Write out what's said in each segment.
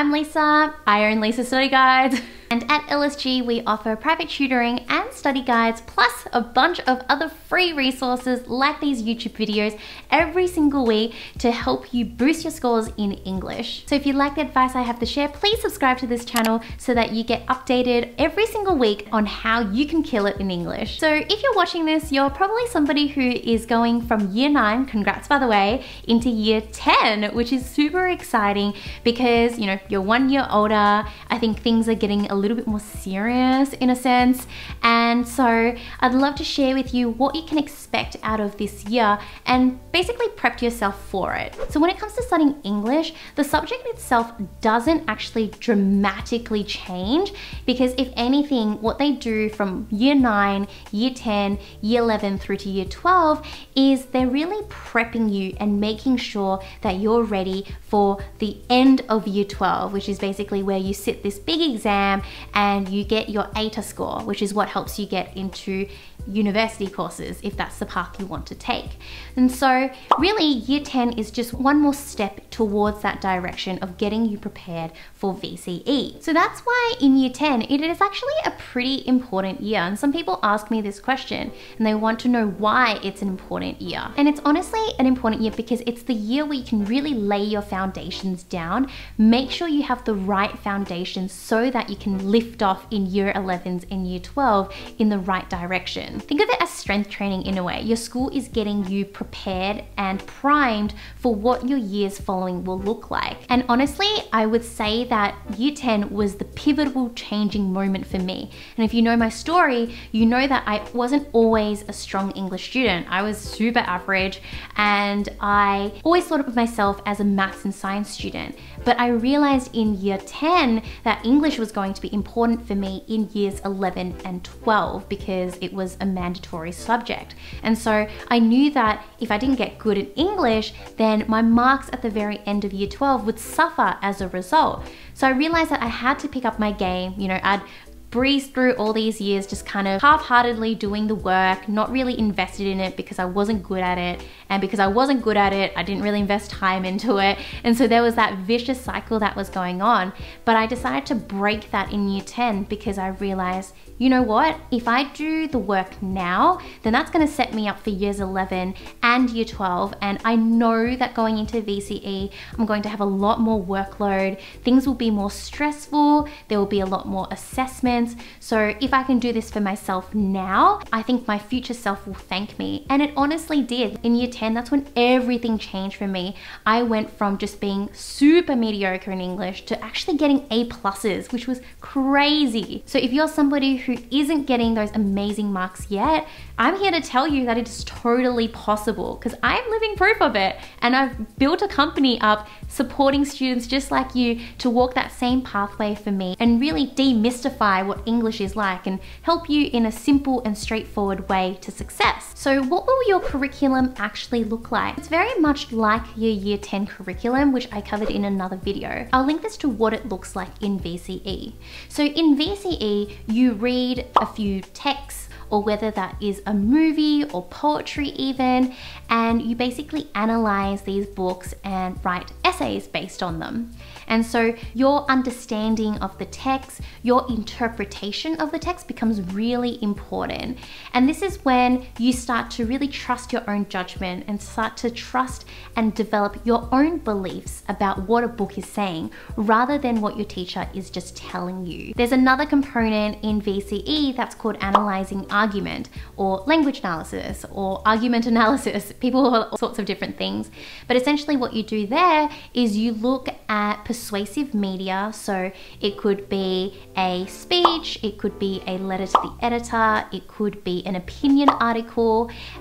I'm Lisa, I own Lisa Study Guides. And at LSG, we offer private tutoring and study guides, plus a bunch of other free resources like these YouTube videos every single week to help you boost your scores in English. So if you like the advice I have to share, please subscribe to this channel so that you get updated every single week on how you can kill it in English. So if you're watching this, you're probably somebody who is going from year nine, congrats by the way, into year 10, which is super exciting because, you know, you're one year older. I think things are getting a little bit more serious in a sense. And so I'd love to share with you what you can expect out of this year and basically prep yourself for it. So when it comes to studying English, the subject itself doesn't actually dramatically change because if anything, what they do from year nine, year 10, year 11 through to year 12 is they're really prepping you and making sure that you're ready for the end of year 12, which is basically where you sit this big exam and you get your ATA score, which is what helps you get into university courses if that's the path you want to take. And so really year 10 is just one more step towards that direction of getting you prepared for VCE. So that's why in year 10, it is actually a pretty important year. And some people ask me this question and they want to know why it's an important year. And it's honestly an important year because it's the year where you can really lay your foundations down, make sure you have the right foundations so that you can lift off in year 11s and year 12 in the right direction. Think of it as strength training in a way. Your school is getting you prepared and primed for what your years following will look like. And honestly, I would say that year 10 was the pivotal changing moment for me. And if you know my story, you know that I wasn't always a strong English student. I was super average and I always thought of myself as a maths and science student. But I realized in year 10 that English was going to be important for me in years 11 and 12 because it was a mandatory subject. And so I knew that if I didn't get good at English, then my marks at the very end of year 12 would suffer as a result. So I realized that I had to pick up my game. You know, I'd Breeze through all these years just kind of half-heartedly doing the work, not really invested in it because I wasn't good at it. And because I wasn't good at it, I didn't really invest time into it. And so there was that vicious cycle that was going on. But I decided to break that in year 10 because I realized, you know what? If I do the work now, then that's gonna set me up for years 11 and year 12. And I know that going into VCE, I'm going to have a lot more workload. Things will be more stressful. There will be a lot more assessments so if I can do this for myself now, I think my future self will thank me. And it honestly did. In year 10, that's when everything changed for me. I went from just being super mediocre in English to actually getting A pluses, which was crazy. So if you're somebody who isn't getting those amazing marks yet, I'm here to tell you that it is totally possible because I'm living proof of it. And I've built a company up supporting students just like you to walk that same pathway for me and really demystify what English is like and help you in a simple and straightforward way to success. So what will your curriculum actually look like? It's very much like your year 10 curriculum, which I covered in another video. I'll link this to what it looks like in VCE. So in VCE, you read a few texts, or whether that is a movie or poetry even, and you basically analyze these books and write essays based on them. And so your understanding of the text, your interpretation of the text becomes really important. And this is when you start to really trust your own judgment and start to trust and develop your own beliefs about what a book is saying rather than what your teacher is just telling you. There's another component in VCE that's called analyzing argument or language analysis or argument analysis, people all sorts of different things. But essentially, what you do there is you look at persuasive media. So it could be a speech, it could be a letter to the editor, it could be an opinion article,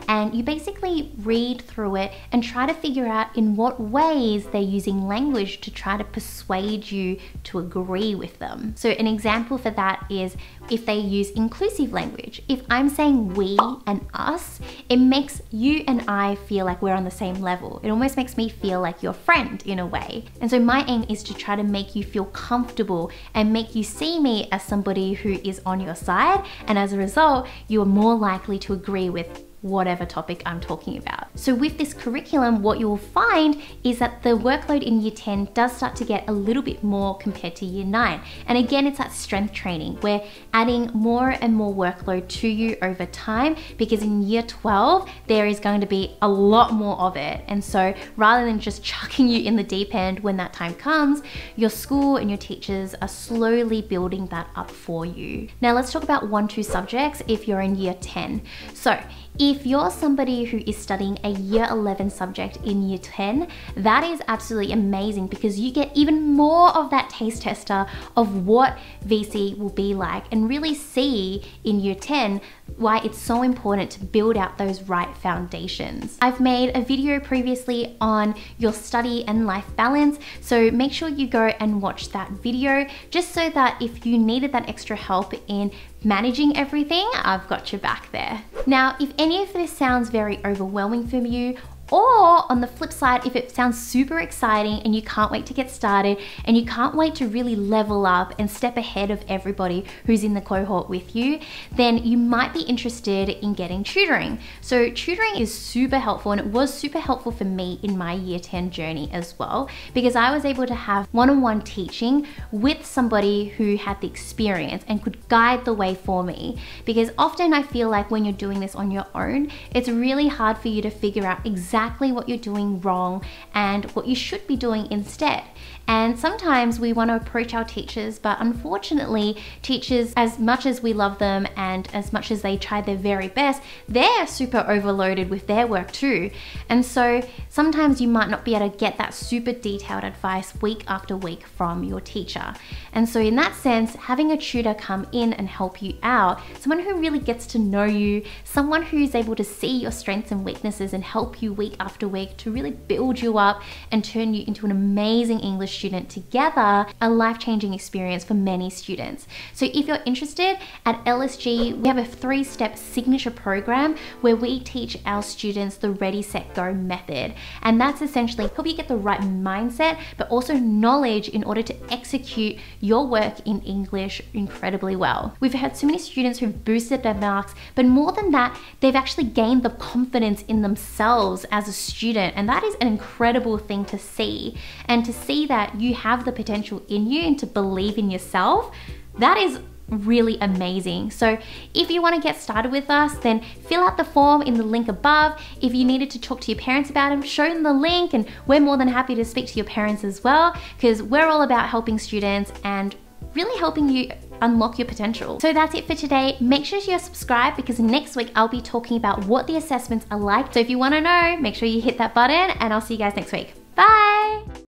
and you basically read through it and try to figure out in what ways they're using language to try to persuade you to agree with them. So, an example for that is if they use inclusive language. If I'm saying we and us, it makes you and I feel like we're on the same level. It almost makes me feel like your friend in a way. And so my aim is to try to make you feel comfortable and make you see me as somebody who is on your side. And as a result, you are more likely to agree with whatever topic I'm talking about. So with this curriculum, what you'll find is that the workload in year 10 does start to get a little bit more compared to year nine. And again, it's that strength training. We're adding more and more workload to you over time because in year 12, there is going to be a lot more of it. And so rather than just chucking you in the deep end when that time comes, your school and your teachers are slowly building that up for you. Now let's talk about one, two subjects if you're in year 10. So if you're somebody who is studying a year 11 subject in year 10, that is absolutely amazing because you get even more of that taste tester of what VC will be like and really see in year 10 why it's so important to build out those right foundations. I've made a video previously on your study and life balance, so make sure you go and watch that video just so that if you needed that extra help in managing everything, I've got your back there. Now, if any of this sounds very overwhelming for you or on the flip side, if it sounds super exciting and you can't wait to get started and you can't wait to really level up and step ahead of everybody who's in the cohort with you, then you might be interested in getting tutoring. So, tutoring is super helpful and it was super helpful for me in my year 10 journey as well because I was able to have one on one teaching with somebody who had the experience and could guide the way for me. Because often I feel like when you're doing this on your own, it's really hard for you to figure out exactly exactly what you're doing wrong and what you should be doing instead. And sometimes we want to approach our teachers, but unfortunately, teachers, as much as we love them and as much as they try their very best, they're super overloaded with their work too. And so sometimes you might not be able to get that super detailed advice week after week from your teacher. And so, in that sense, having a tutor come in and help you out, someone who really gets to know you, someone who's able to see your strengths and weaknesses and help you week week after week to really build you up and turn you into an amazing English student together, a life changing experience for many students. So if you're interested, at LSG, we have a three step signature program where we teach our students the Ready, Set, Go method. And that's essentially help you get the right mindset, but also knowledge in order to execute your work in English incredibly well. We've had so many students who've boosted their marks, but more than that, they've actually gained the confidence in themselves as a student. And that is an incredible thing to see. And to see that you have the potential in you and to believe in yourself, that is really amazing. So if you want to get started with us, then fill out the form in the link above. If you needed to talk to your parents about them, show them the link and we're more than happy to speak to your parents as well because we're all about helping students and really helping you unlock your potential. So that's it for today. Make sure you're subscribed because next week I'll be talking about what the assessments are like. So if you wanna know, make sure you hit that button and I'll see you guys next week. Bye.